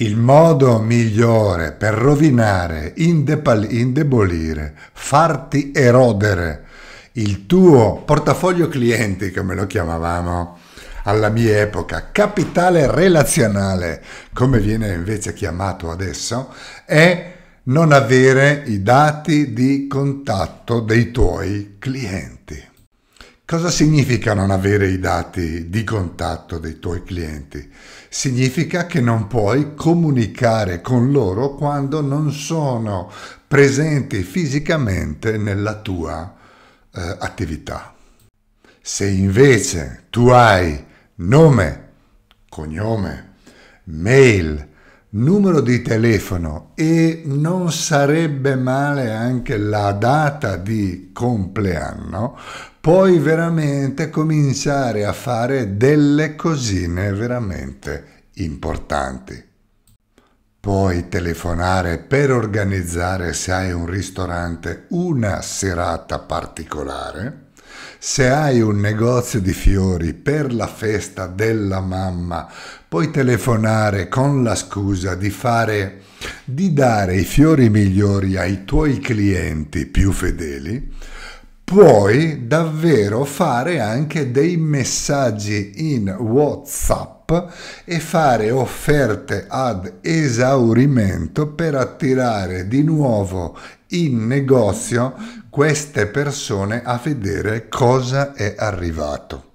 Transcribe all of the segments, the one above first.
Il modo migliore per rovinare, indebolire, farti erodere il tuo portafoglio clienti, come lo chiamavamo alla mia epoca, capitale relazionale, come viene invece chiamato adesso, è non avere i dati di contatto dei tuoi clienti. Cosa significa non avere i dati di contatto dei tuoi clienti? Significa che non puoi comunicare con loro quando non sono presenti fisicamente nella tua eh, attività. Se invece tu hai nome, cognome, mail, numero di telefono e non sarebbe male anche la data di compleanno, puoi veramente cominciare a fare delle cosine veramente importanti. Puoi telefonare per organizzare se hai un ristorante una serata particolare se hai un negozio di fiori per la festa della mamma, puoi telefonare con la scusa di fare di dare i fiori migliori ai tuoi clienti più fedeli, puoi davvero fare anche dei messaggi in WhatsApp e fare offerte ad esaurimento per attirare di nuovo in negozio queste persone a vedere cosa è arrivato.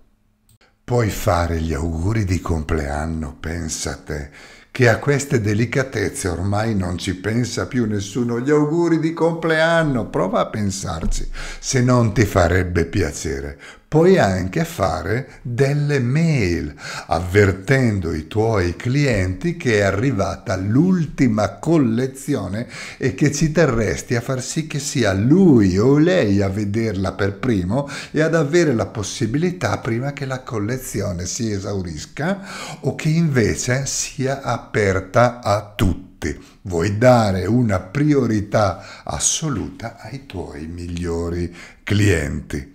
Puoi fare gli auguri di compleanno, pensate, che a queste delicatezze ormai non ci pensa più nessuno. Gli auguri di compleanno, prova a pensarci, se non ti farebbe piacere puoi anche fare delle mail avvertendo i tuoi clienti che è arrivata l'ultima collezione e che ci terresti a far sì che sia lui o lei a vederla per primo e ad avere la possibilità prima che la collezione si esaurisca o che invece sia aperta a tutti vuoi dare una priorità assoluta ai tuoi migliori clienti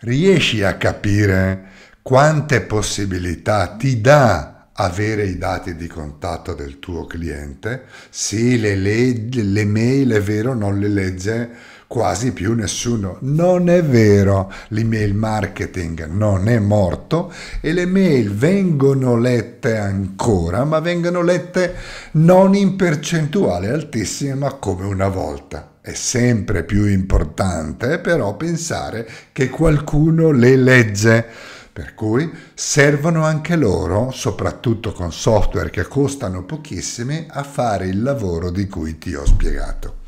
riesci a capire quante possibilità ti dà avere i dati di contatto del tuo cliente, sì, le, le, le mail è vero, non le legge quasi più nessuno. Non è vero, l'email marketing non è morto e le mail vengono lette ancora, ma vengono lette non in percentuale altissima come una volta è sempre più importante però pensare che qualcuno le legge. Per cui servono anche loro, soprattutto con software che costano pochissimi, a fare il lavoro di cui ti ho spiegato.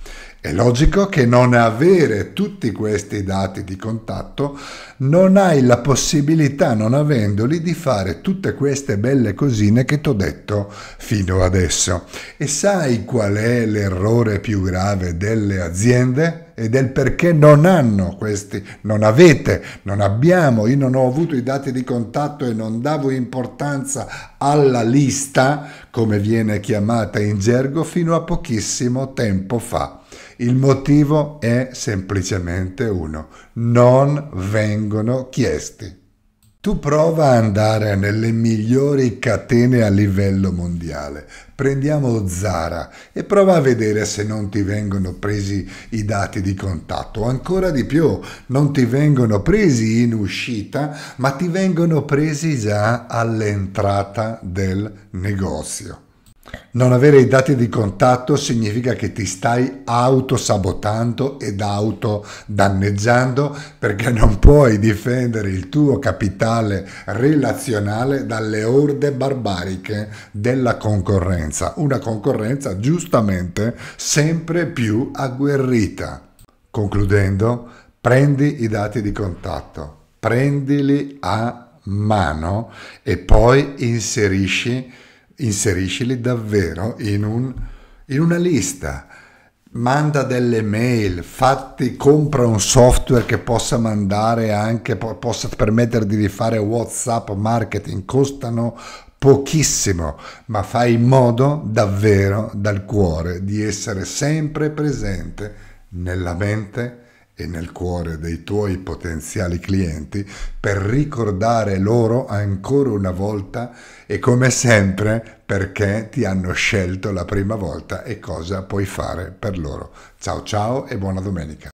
È logico che non avere tutti questi dati di contatto non hai la possibilità, non avendoli, di fare tutte queste belle cosine che ti ho detto fino adesso. E sai qual è l'errore più grave delle aziende? e del perché non hanno questi, non avete, non abbiamo, io non ho avuto i dati di contatto e non davo importanza alla lista, come viene chiamata in gergo, fino a pochissimo tempo fa. Il motivo è semplicemente uno, non vengono chiesti. Tu prova ad andare nelle migliori catene a livello mondiale. Prendiamo Zara e prova a vedere se non ti vengono presi i dati di contatto. Ancora di più, non ti vengono presi in uscita, ma ti vengono presi già all'entrata del negozio. Non avere i dati di contatto significa che ti stai autosabotando ed autodanneggiando perché non puoi difendere il tuo capitale relazionale dalle orde barbariche della concorrenza, una concorrenza giustamente sempre più agguerrita. Concludendo, prendi i dati di contatto, prendili a mano e poi inserisci inseriscili davvero in, un, in una lista. Manda delle mail, fatti, compra un software che possa mandare anche, po- possa permettere di rifare WhatsApp marketing, costano pochissimo, ma fai in modo davvero dal cuore di essere sempre presente nella mente e nel cuore dei tuoi potenziali clienti per ricordare loro ancora una volta e come sempre perché ti hanno scelto la prima volta e cosa puoi fare per loro. Ciao ciao e buona domenica.